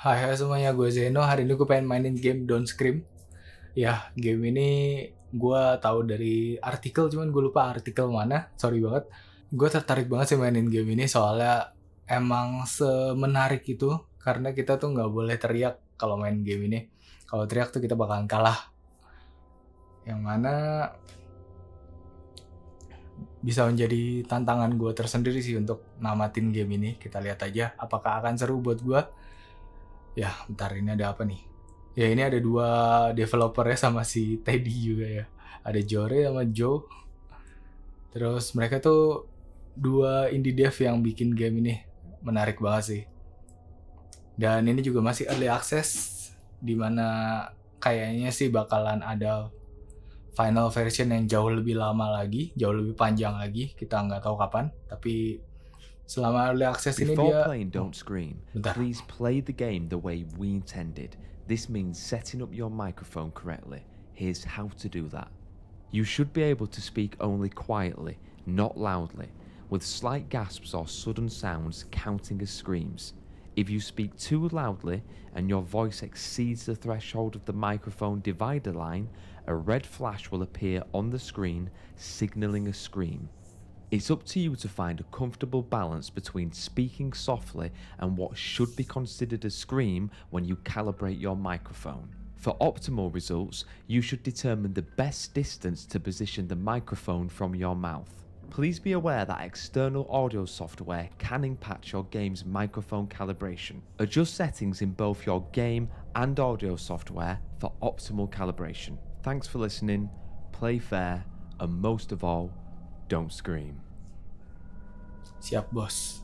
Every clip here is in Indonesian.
Hai, hai semuanya, gue Zeno. Hari ini gue pengen mainin game Don't Scream. Ya, game ini gue tahu dari artikel, cuman gue lupa artikel mana. Sorry banget. Gue tertarik banget sih mainin game ini soalnya emang semenarik itu. Karena kita tuh nggak boleh teriak kalau main game ini. Kalau teriak tuh kita bakalan kalah. Yang mana bisa menjadi tantangan gue tersendiri sih untuk namatin game ini. Kita lihat aja apakah akan seru buat gue Ya, bentar ini ada apa nih? Ya ini ada dua developer ya sama si Teddy juga ya. Ada Jore sama Joe. Terus mereka tuh dua indie dev yang bikin game ini. Menarik banget sih. Dan ini juga masih early access dimana kayaknya sih bakalan ada final version yang jauh lebih lama lagi, jauh lebih panjang lagi. Kita nggak tahu kapan, tapi Selama early access Before ini dia Before playing don't hmm. scream. Bentar. Please play the game the way we intended. This means setting up your microphone correctly. Here's how to do that. You should be able to speak only quietly, not loudly, with slight gasps or sudden sounds counting as screams. If you speak too loudly and your voice exceeds the threshold of the microphone divider line, a red flash will appear on the screen signaling a scream. It's up to you to find a comfortable balance between speaking softly and what should be considered a scream when you calibrate your microphone. For optimal results, you should determine the best distance to position the microphone from your mouth. Please be aware that external audio software can impact your game's microphone calibration. Adjust settings in both your game and audio software for optimal calibration. Thanks for listening, play fair, and most of all, don't scream. Siap bos.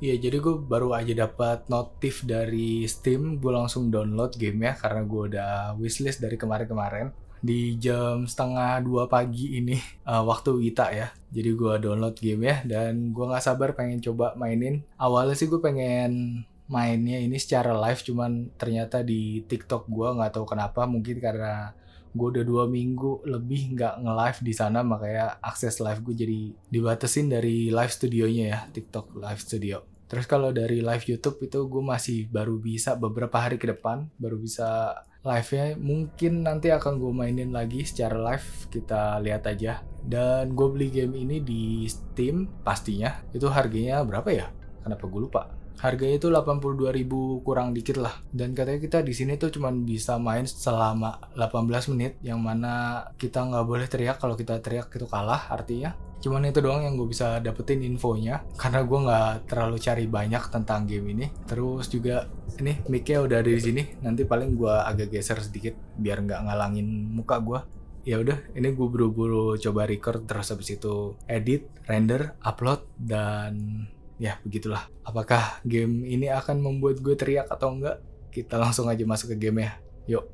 Iya jadi gue baru aja dapat notif dari Steam, gue langsung download game ya karena gue udah wishlist dari kemarin-kemarin di jam setengah dua pagi ini uh, waktu Wita ya. Jadi gue download game ya dan gue nggak sabar pengen coba mainin. Awalnya sih gue pengen mainnya ini secara live cuman ternyata di TikTok gue nggak tahu kenapa mungkin karena gue udah dua minggu lebih nggak nge-live di sana makanya akses live gue jadi dibatasin dari live studionya ya TikTok live studio terus kalau dari live YouTube itu gue masih baru bisa beberapa hari ke depan baru bisa live-nya mungkin nanti akan gue mainin lagi secara live kita lihat aja dan gue beli game ini di Steam pastinya itu harganya berapa ya kenapa gue lupa Harganya itu 82.000 kurang dikit lah. Dan katanya kita di sini tuh cuman bisa main selama 18 menit yang mana kita nggak boleh teriak kalau kita teriak itu kalah artinya. Cuman itu doang yang gue bisa dapetin infonya karena gue nggak terlalu cari banyak tentang game ini. Terus juga ini mic-nya udah ada di sini. Nanti paling gue agak geser sedikit biar nggak ngalangin muka gue ya udah ini gue buru-buru coba record terus habis itu edit render upload dan Ya, begitulah. Apakah game ini akan membuat gue teriak atau enggak? Kita langsung aja masuk ke game ya. Yuk.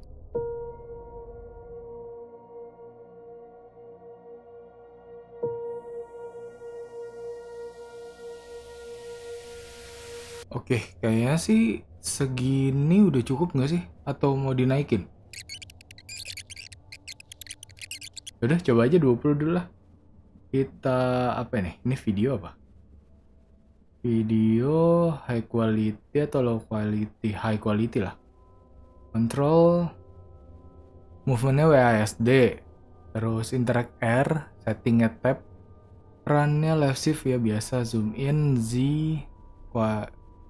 Oke, kayaknya sih segini udah cukup nggak sih? Atau mau dinaikin? Udah, coba aja 20 dulu lah. Kita apa nih? Ini video apa? video high quality atau low quality high quality lah control movementnya WASD terus interact R settingnya tab runnya left shift ya biasa zoom in Z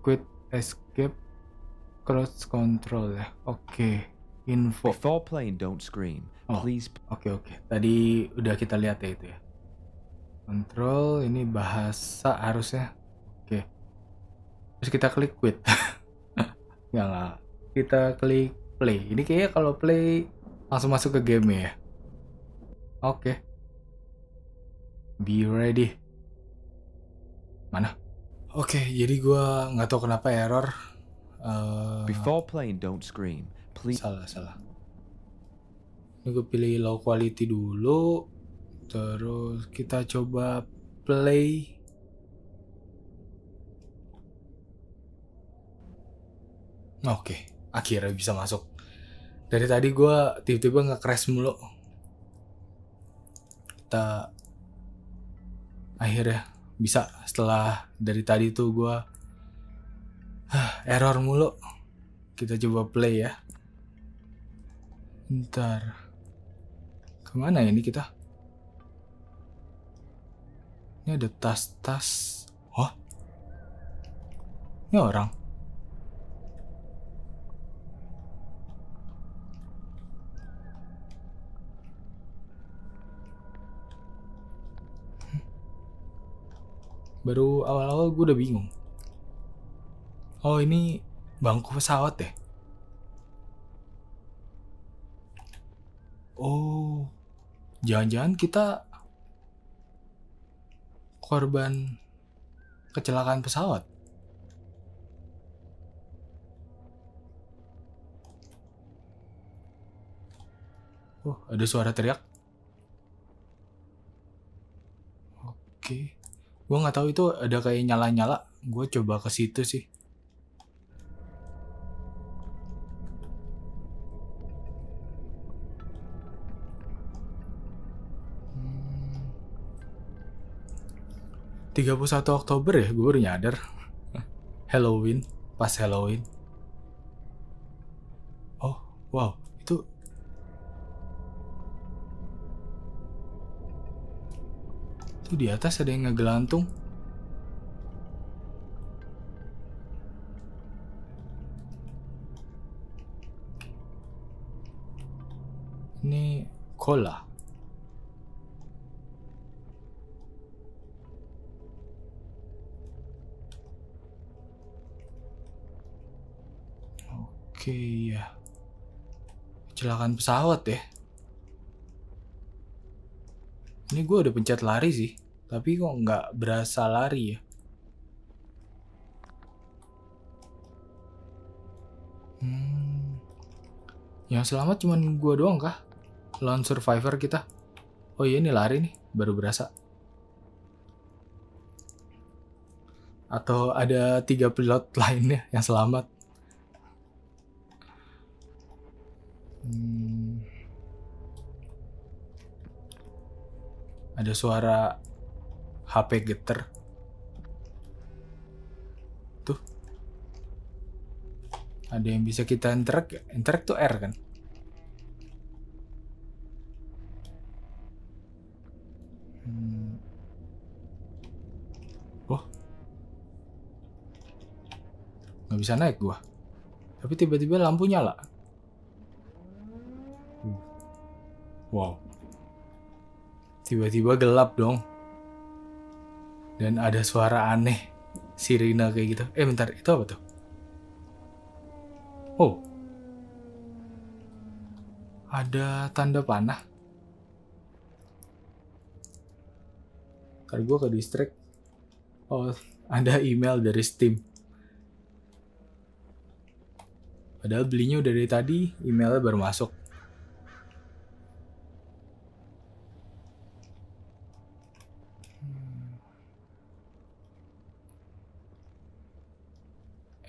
quit escape cross control ya oke okay. info fall plane don't scream oh. please oke okay, oke okay. tadi udah kita lihat ya itu ya control ini bahasa harusnya terus kita klik quit nggak nggak kita klik play ini kayaknya kalau play langsung masuk ke game ya oke okay. be ready mana oke okay, jadi gua nggak tahu kenapa error uh, before playing don't scream please salah salah ini gue pilih low quality dulu terus kita coba play Oke, okay. akhirnya bisa masuk. Dari tadi gue tiba-tiba nggak crash mulu. Kita akhirnya bisa setelah dari tadi tuh gue error mulu. Kita coba play ya. Ntar. Kemana ini kita? Ini ada tas-tas. Oh. Ini orang. baru awal-awal gue udah bingung oh ini bangku pesawat ya. oh jangan-jangan kita korban kecelakaan pesawat. Oh, ada suara teriak. Oke gue nggak tahu itu ada kayak nyala nyala gue coba ke situ sih Tiga puluh satu Oktober ya, gue baru nyadar. Halloween, pas Halloween. Oh, wow. Itu di atas ada yang ngegelantung. Ini cola. Oke ya. Kecelakaan pesawat ya. Ini gue udah pencet lari sih. Tapi kok nggak berasa lari ya? Hmm. Yang selamat cuman gue doang kah? Lawan survivor kita. Oh iya ini lari nih. Baru berasa. Atau ada tiga pilot lainnya yang selamat. Ada suara HP geter. Tuh. Ada yang bisa kita interact. Interact tuh R kan? Hmm. Oh. Nggak bisa naik gua. Tapi tiba-tiba lampu nyala. Uh. Wow. Tiba-tiba gelap dong. Dan ada suara aneh. Sirina kayak gitu. Eh bentar, itu apa tuh? Oh. Ada tanda panah. Karena gue ke distrik Oh, ada email dari Steam. Padahal belinya udah dari tadi, emailnya baru masuk.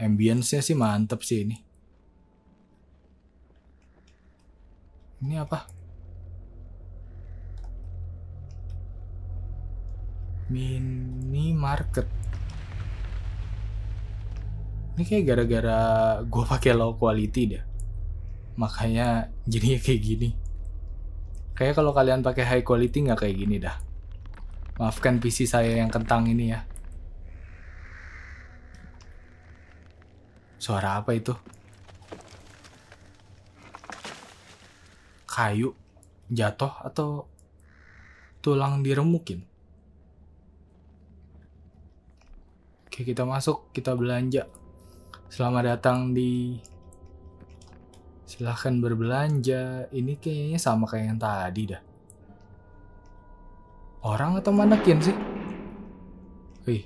ambience-nya sih mantep sih ini. Ini apa? Mini market. Ini kayak gara-gara gue pakai low quality deh. Makanya jadinya kayak gini. Kayak kalau kalian pakai high quality nggak kayak gini dah. Maafkan PC saya yang kentang ini ya. Suara apa itu? Kayu jatuh atau tulang diremukin? Oke, kita masuk, kita belanja. Selamat datang di Silahkan berbelanja. Ini kayaknya sama kayak yang tadi dah. Orang atau manekin sih? Wih.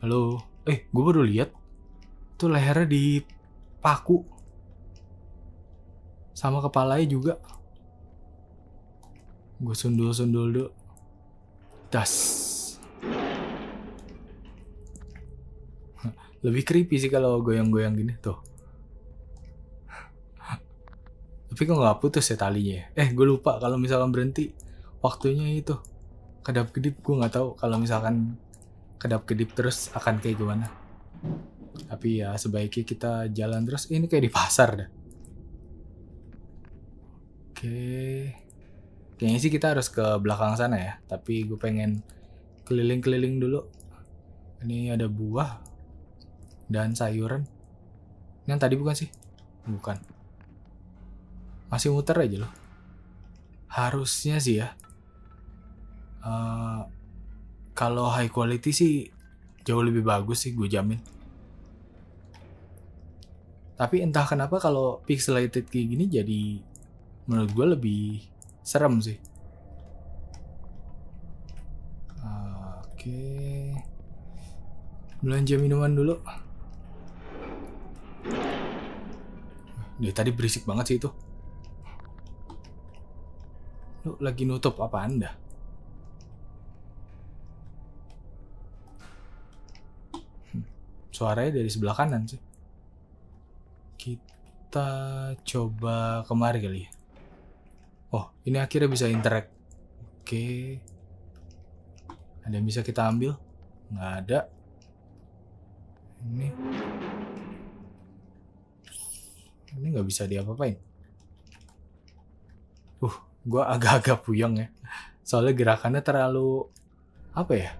Halo eh gue baru lihat tuh lehernya dipaku sama kepalanya juga gue sundul-sundul do das lebih creepy sih kalau goyang-goyang gini tuh tapi kok nggak putus ya talinya ya? eh gue lupa kalau misalkan berhenti waktunya itu kedap kedip gue nggak tahu kalau misalkan kedap-kedip terus akan kayak gimana. Tapi ya sebaiknya kita jalan terus. ini kayak di pasar dah. Oke. Kayaknya sih kita harus ke belakang sana ya. Tapi gue pengen keliling-keliling dulu. Ini ada buah dan sayuran. Ini yang tadi bukan sih? Bukan. Masih muter aja loh. Harusnya sih ya. Uh, kalau high quality sih jauh lebih bagus sih gue jamin tapi entah kenapa kalau pixelated kayak gini jadi menurut gue lebih serem sih oke belanja minuman dulu dari tadi berisik banget sih itu lu lagi nutup apa anda suaranya dari sebelah kanan sih kita coba kemari kali ya oh ini akhirnya bisa interact oke ada yang bisa kita ambil nggak ada ini ini nggak bisa diapa-apain uh gue agak-agak puyeng ya soalnya gerakannya terlalu apa ya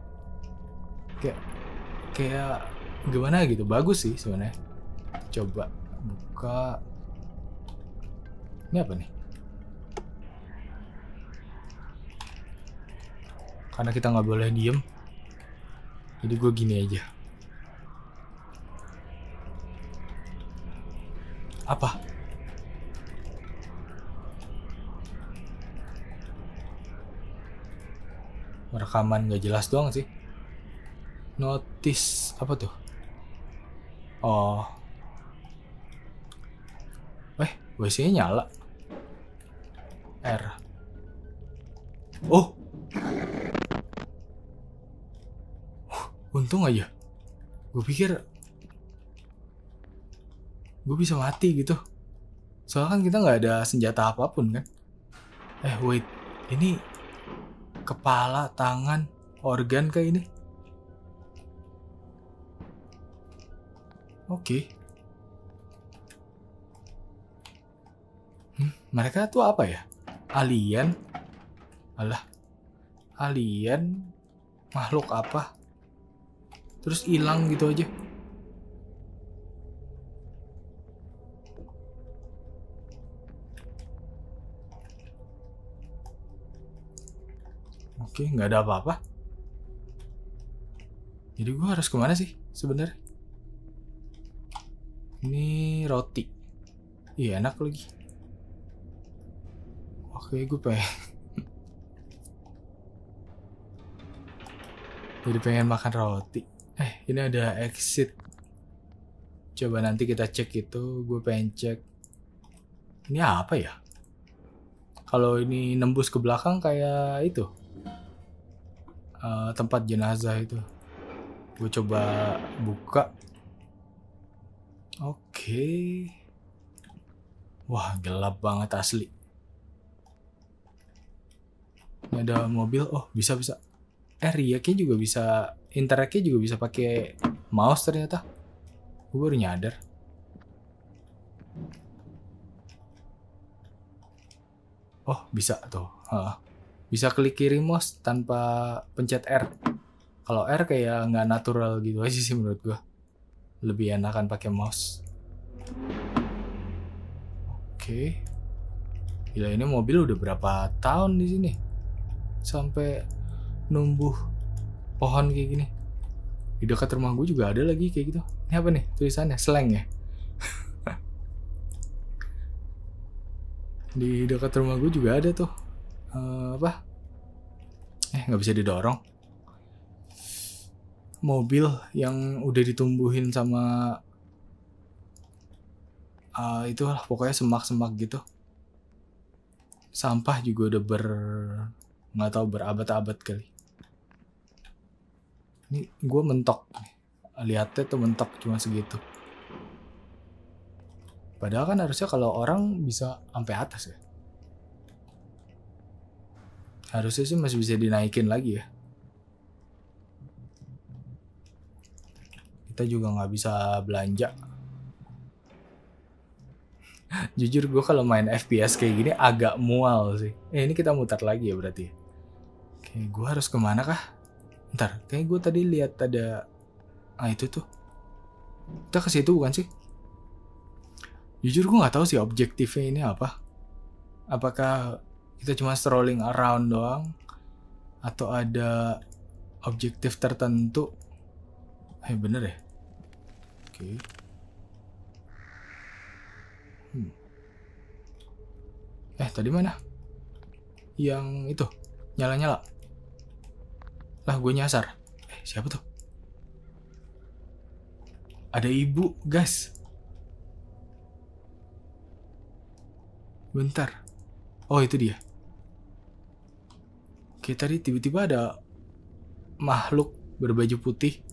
kayak kayak gimana gitu bagus sih sebenarnya coba buka ini apa nih karena kita nggak boleh diem jadi gue gini aja apa rekaman nggak jelas doang sih notice apa tuh Oh. Eh, WC nyala. R. Oh. untung aja. Gue pikir gue bisa mati gitu. Soalnya kan kita nggak ada senjata apapun kan. Eh, wait. Ini kepala, tangan, organ kayak ini. Oke. Okay. Hmm, mereka tuh apa ya? Alien? Alah. Alien? Makhluk apa? Terus hilang gitu aja. Oke, okay, nggak ada apa-apa. Jadi gue harus kemana sih sebenarnya? Ini roti. Iya enak lagi. Oke gue pengen. Jadi pengen makan roti. Eh ini ada exit. Coba nanti kita cek itu. Gue pengen cek. Ini apa ya? Kalau ini nembus ke belakang kayak itu. Uh, tempat jenazah itu gue coba buka Oke. Wah, gelap banget asli. Ini ada mobil. Oh, bisa bisa. Eh, Riaknya juga bisa. Interaknya juga bisa pakai mouse ternyata. Gue baru nyadar. Oh, bisa tuh. Ha. Bisa klik kiri mouse tanpa pencet R. Kalau R kayak nggak natural gitu aja sih menurut gue lebih enakan pakai mouse. Oke. Okay. Gila ini mobil udah berapa tahun di sini? Sampai numbuh pohon kayak gini. Di dekat rumah gue juga ada lagi kayak gitu. Ini apa nih tulisannya? Slang ya? di dekat rumah gue juga ada tuh. Uh, apa? Eh nggak bisa didorong mobil yang udah ditumbuhin sama uh, ah, itu lah pokoknya semak-semak gitu sampah juga udah ber nggak tahu berabad-abad kali ini gue mentok lihatnya tuh mentok cuma segitu padahal kan harusnya kalau orang bisa sampai atas ya harusnya sih masih bisa dinaikin lagi ya kita juga nggak bisa belanja jujur gue kalau main FPS kayak gini agak mual sih eh, ini kita mutar lagi ya berarti ya? oke gue harus kemana kah ntar kayak gue tadi lihat ada ah itu tuh kita ke situ bukan sih jujur gue nggak tahu sih objektifnya ini apa apakah kita cuma strolling around doang atau ada objektif tertentu eh bener ya Okay. Hmm. Eh, tadi mana? Yang itu, nyala-nyala. Lah, gue nyasar. Eh, siapa tuh? Ada ibu, guys. Bentar. Oh, itu dia. Oke, tadi tiba-tiba ada makhluk berbaju putih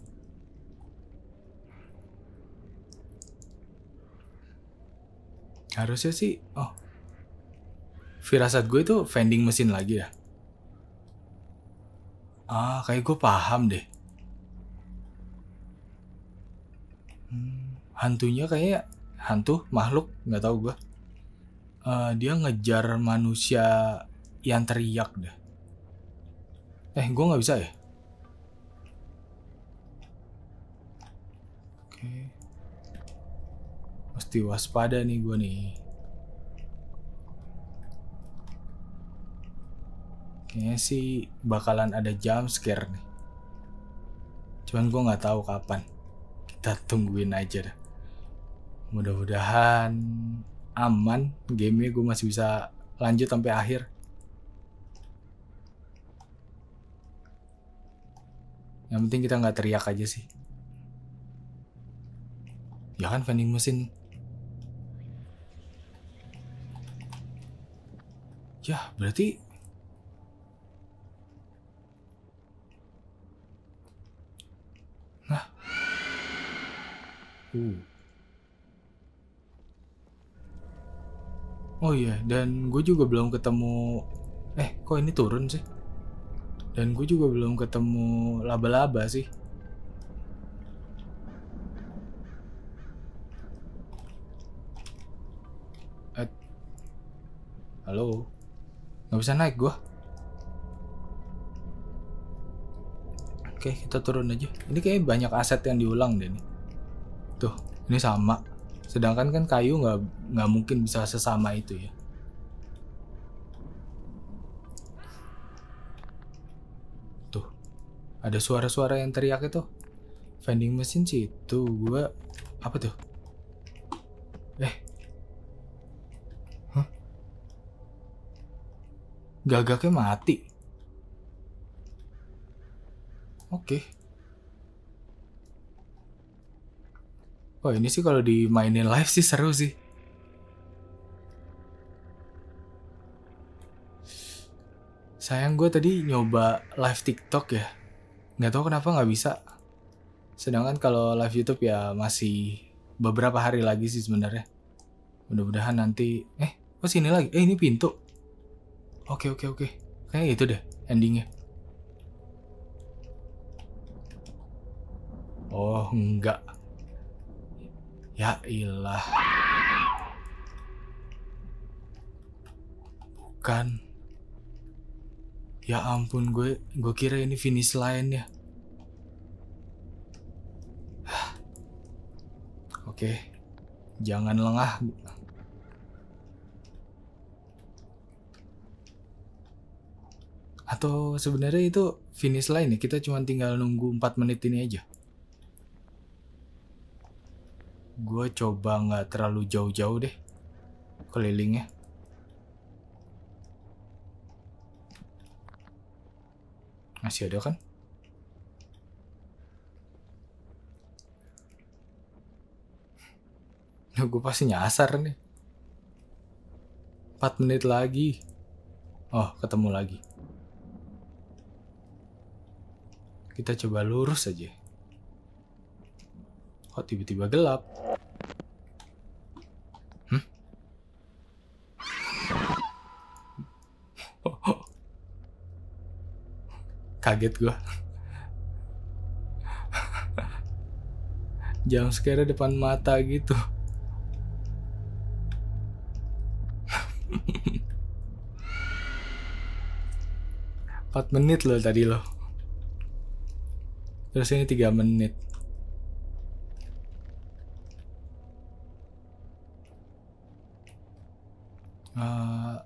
Harusnya sih, oh. Firasat gue itu vending mesin lagi ya? Ah, kayak gue paham deh. Hmm, hantunya kayak hantu, makhluk, nggak tahu gue. Uh, dia ngejar manusia yang teriak deh. Eh, gue nggak bisa ya? Oke. Mesti waspada nih gue nih. Kayaknya sih bakalan ada jam scare nih. Cuman gue nggak tahu kapan. Kita tungguin aja dah. Mudah-mudahan aman. Game-nya gue masih bisa lanjut sampai akhir. Yang penting kita nggak teriak aja sih. Ya kan vending mesin Ya, berarti Nah. Uh. Oh iya, dan gue juga belum ketemu Eh, kok ini turun sih? Dan gue juga belum ketemu laba-laba sih. hello Halo? nggak bisa naik gua oke kita turun aja ini kayak banyak aset yang diulang deh nih tuh ini sama sedangkan kan kayu nggak nggak mungkin bisa sesama itu ya tuh ada suara-suara yang teriak itu vending mesin situ gua apa tuh eh Gagaknya mati. Oke. Okay. Oh ini sih kalau dimainin live sih seru sih. Sayang gue tadi nyoba live TikTok ya. Nggak tahu kenapa nggak bisa. Sedangkan kalau live YouTube ya masih beberapa hari lagi sih sebenarnya. Mudah-mudahan nanti eh oh sini lagi. Eh ini pintu. Oke, oke, oke. Kayak gitu deh endingnya. Oh, enggak. Ya ilah. Bukan. Ya ampun, gue gue kira ini finish line ya. Oke. Jangan lengah Atau sebenarnya itu finish line ya? Kita cuma tinggal nunggu 4 menit ini aja. Gue coba nggak terlalu jauh-jauh deh kelilingnya. Masih ada kan? Ya gue pasti nyasar nih. 4 menit lagi. Oh, ketemu lagi. Kita coba lurus aja. Kok tiba-tiba gelap? Hmm? Kaget gua. Jam sekira depan mata gitu. Empat menit loh tadi loh. Terus ini 3 menit. Uh,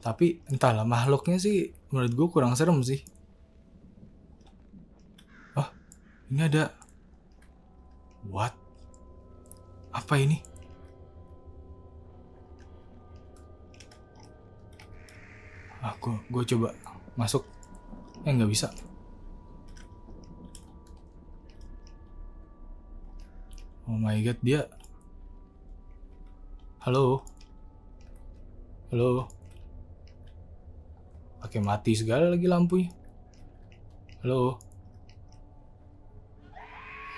tapi entahlah makhluknya sih menurut gue kurang serem sih. Oh, ini ada what? Apa ini? Aku, ah, gue coba masuk. Eh nggak bisa. Oh my god dia. Halo. Halo. Pakai mati segala lagi lampunya. Halo.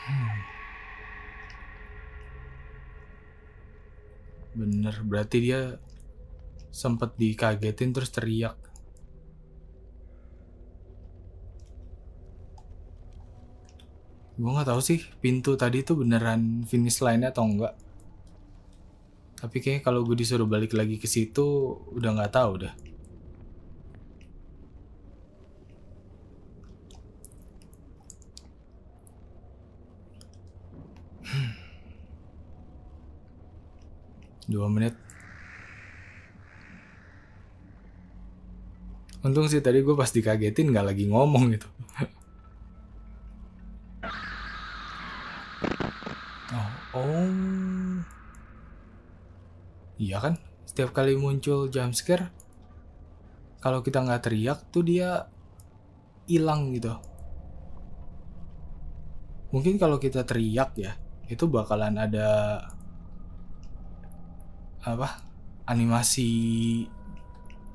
Hmm. Bener berarti dia sempat dikagetin terus teriak. Gue nggak tau sih pintu tadi itu beneran finish line atau enggak. Tapi kayaknya kalau gue disuruh balik lagi ke situ udah nggak tau dah. Hmm. Dua menit. Untung sih tadi gue pas dikagetin nggak lagi ngomong gitu. setiap kali muncul jump scare kalau kita nggak teriak tuh dia hilang gitu mungkin kalau kita teriak ya itu bakalan ada apa animasi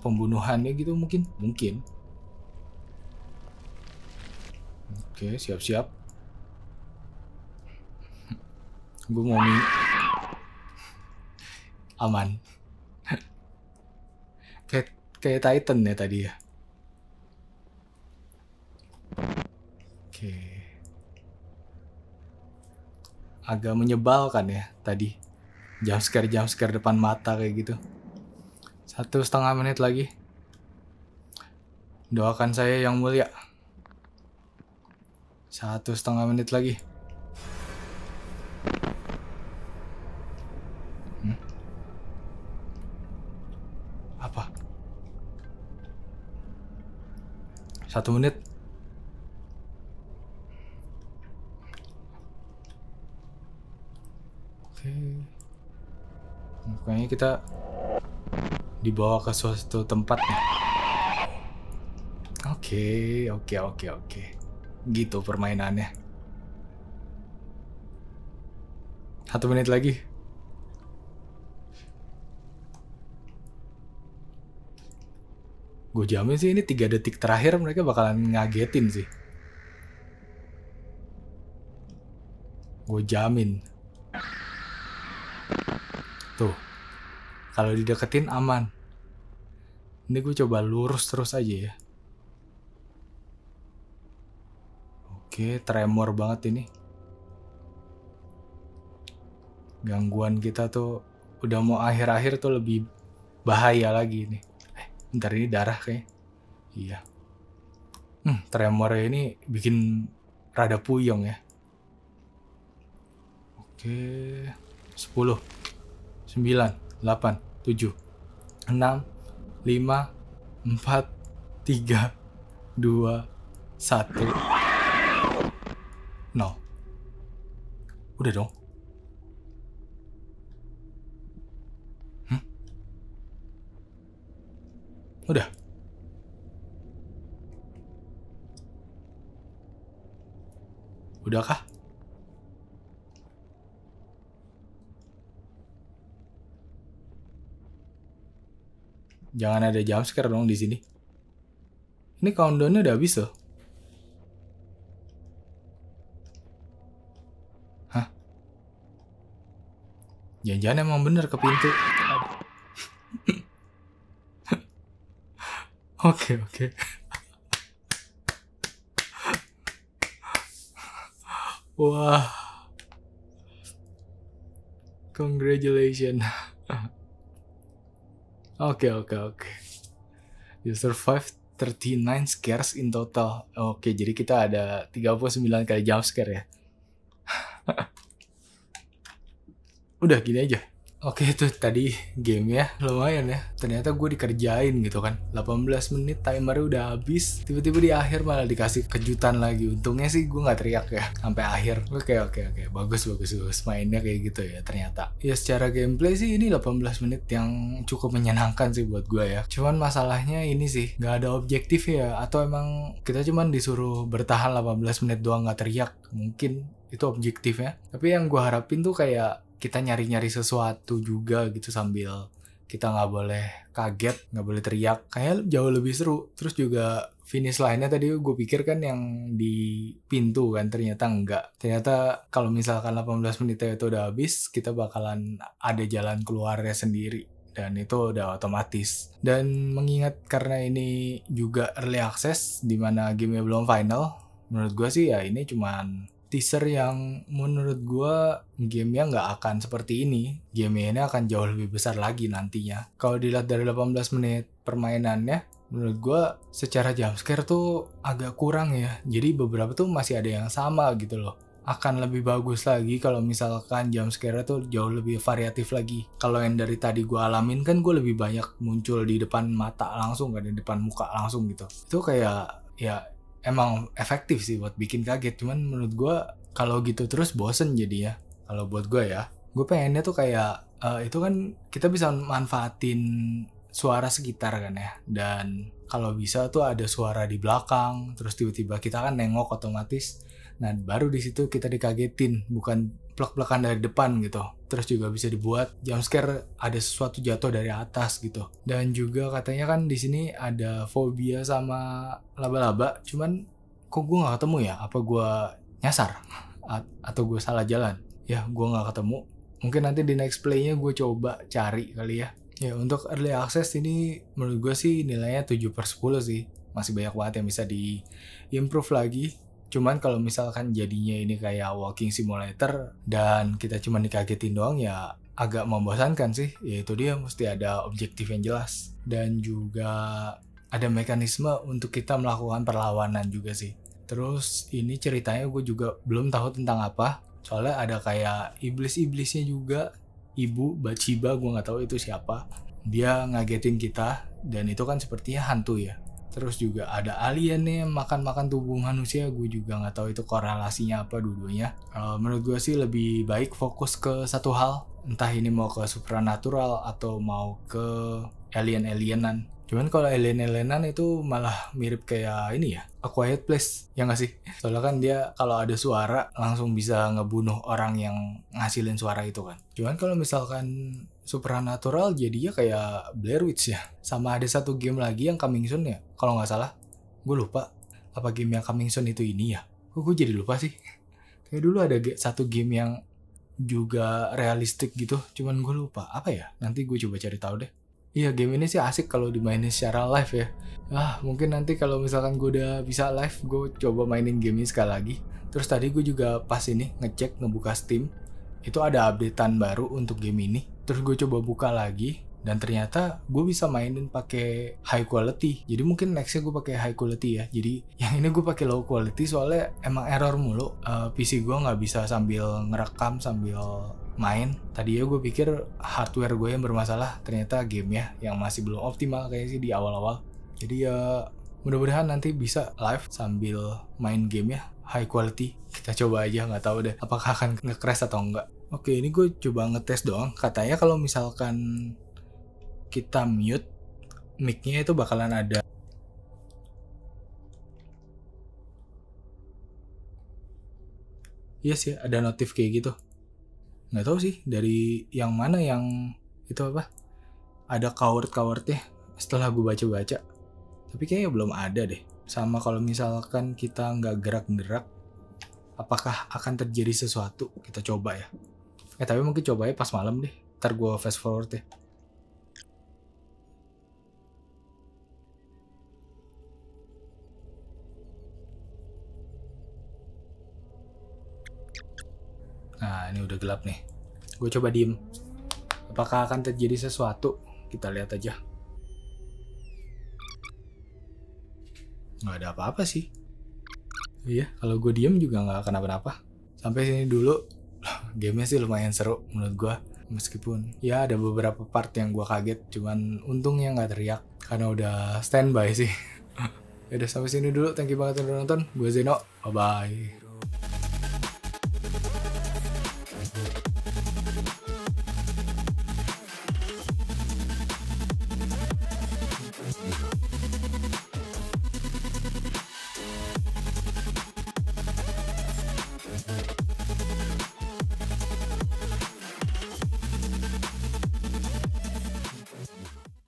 pembunuhannya gitu mungkin mungkin oke siap-siap gue mau aman kayak Titan ya tadi ya. Oke. Agak menyebalkan ya tadi. Jauh sekali jauh sekali depan mata kayak gitu. Satu setengah menit lagi. Doakan saya yang mulia. Satu setengah menit lagi. Satu menit. Oke. mukanya kayaknya kita dibawa ke suatu tempat nih. Ya. Oke, oke, oke, oke. Gitu permainannya. Satu menit lagi. gue jamin sih ini tiga detik terakhir mereka bakalan ngagetin sih. Gue jamin. Tuh, kalau dideketin aman. Ini gue coba lurus terus aja ya. Oke, tremor banget ini. Gangguan kita tuh udah mau akhir-akhir tuh lebih bahaya lagi nih bentar ini darah kayak iya hmm, tremor ya, ini bikin rada puyeng ya oke 10 9 8 7 6 5 4 3 2 1 no udah dong Udah. Udah kah? Jangan ada jam sekarang dong di sini. Ini countdownnya udah habis loh. Hah? Jangan-jangan emang bener ke pintu. Oke, oke. Wah. Congratulations. Oke, oke, oke. You survived 39 scares in total. Oke, okay, jadi kita ada 39 kali jump scare ya. Udah gini aja. Oke itu tadi game ya lumayan ya ternyata gue dikerjain gitu kan 18 menit timer udah habis tiba-tiba di akhir malah dikasih kejutan lagi untungnya sih gue nggak teriak ya sampai akhir oke oke oke bagus bagus bagus mainnya kayak gitu ya ternyata ya secara gameplay sih ini 18 menit yang cukup menyenangkan sih buat gue ya cuman masalahnya ini sih nggak ada objektif ya atau emang kita cuman disuruh bertahan 18 menit doang nggak teriak mungkin itu objektifnya tapi yang gue harapin tuh kayak kita nyari-nyari sesuatu juga gitu sambil kita nggak boleh kaget, nggak boleh teriak. Kayak jauh lebih seru. Terus juga finish lainnya tadi gue pikir kan yang di pintu kan ternyata enggak. Ternyata kalau misalkan 18 menit itu udah habis, kita bakalan ada jalan keluarnya sendiri. Dan itu udah otomatis. Dan mengingat karena ini juga early access, dimana gamenya belum final, menurut gue sih ya ini cuman teaser yang menurut gue gamenya nggak akan seperti ini. Game ini akan jauh lebih besar lagi nantinya. Kalau dilihat dari 18 menit permainannya, menurut gue secara jumpscare tuh agak kurang ya. Jadi beberapa tuh masih ada yang sama gitu loh akan lebih bagus lagi kalau misalkan jam scare tuh jauh lebih variatif lagi. Kalau yang dari tadi gue alamin kan gue lebih banyak muncul di depan mata langsung gak di depan muka langsung gitu. Itu kayak ya emang efektif sih buat bikin kaget cuman menurut gue kalau gitu terus bosen jadi ya kalau buat gue ya gue pengennya tuh kayak uh, itu kan kita bisa manfaatin suara sekitar kan ya dan kalau bisa tuh ada suara di belakang terus tiba-tiba kita kan nengok otomatis nah baru di situ kita dikagetin bukan plek-plekan dari depan gitu. Terus juga bisa dibuat jump scare ada sesuatu jatuh dari atas gitu. Dan juga katanya kan di sini ada fobia sama laba-laba. Cuman kok gue nggak ketemu ya? Apa gue nyasar? A atau gue salah jalan? Ya gue nggak ketemu. Mungkin nanti di next playnya gue coba cari kali ya. Ya untuk early access ini menurut gue sih nilainya 7 per 10 sih. Masih banyak banget yang bisa di improve lagi Cuman kalau misalkan jadinya ini kayak walking simulator dan kita cuma dikagetin doang ya agak membosankan sih. Yaitu dia mesti ada objektif yang jelas dan juga ada mekanisme untuk kita melakukan perlawanan juga sih. Terus ini ceritanya gue juga belum tahu tentang apa. Soalnya ada kayak iblis-iblisnya juga. Ibu Baciba gue nggak tahu itu siapa. Dia ngagetin kita dan itu kan sepertinya hantu ya terus juga ada alien nih makan-makan tubuh manusia gue juga nggak tahu itu korelasinya apa dulunya uh, menurut gue sih lebih baik fokus ke satu hal entah ini mau ke supranatural atau mau ke alien-alienan cuman kalau alien-alienan itu malah mirip kayak ini ya A Quiet Place ya nggak sih soalnya kan dia kalau ada suara langsung bisa ngebunuh orang yang ngasilin suara itu kan cuman kalau misalkan Supernatural jadinya kayak Blair Witch ya. Sama ada satu game lagi yang coming soon ya, kalau nggak salah. Gue lupa apa game yang coming soon itu ini ya. Kok gue jadi lupa sih? Kayak dulu ada satu game yang juga realistik gitu, cuman gue lupa apa ya. Nanti gue coba cari tahu deh. Iya game ini sih asik kalau dimainin secara live ya. Ah mungkin nanti kalau misalkan gue udah bisa live, gue coba mainin game ini sekali lagi. Terus tadi gue juga pas ini ngecek ngebuka Steam, itu ada updatean baru untuk game ini. Terus gue coba buka lagi dan ternyata gue bisa mainin pakai high quality jadi mungkin nextnya gue pakai high quality ya jadi yang ini gue pakai low quality soalnya emang error mulu uh, eh, PC gue nggak bisa sambil ngerekam sambil main tadi ya gue pikir hardware gue yang bermasalah ternyata game ya yang masih belum optimal kayaknya sih di awal-awal jadi ya mudah-mudahan nanti bisa live sambil main game ya high quality kita coba aja nggak tahu deh apakah akan nge-crash atau enggak Oke, ini gue coba ngetes doang. Katanya kalau misalkan kita mute mic itu bakalan ada Iya yes, sih, ada notif kayak gitu. Nggak tahu sih dari yang mana yang itu apa? Ada coward-cowardnya setelah gue baca-baca. Tapi kayaknya belum ada deh. Sama kalau misalkan kita nggak gerak-gerak, apakah akan terjadi sesuatu? Kita coba ya. Eh tapi mungkin cobain pas malam deh. Ntar gue fast forward deh. Nah ini udah gelap nih. Gue coba diem. Apakah akan terjadi sesuatu? Kita lihat aja. Nggak ada apa-apa sih. Iya, kalau gue diem juga nggak kenapa-napa. Sampai sini dulu gamenya sih lumayan seru menurut gue meskipun ya ada beberapa part yang gue kaget cuman untungnya nggak teriak karena udah standby sih Ya udah sampai sini dulu thank you banget udah nonton gue Zeno bye bye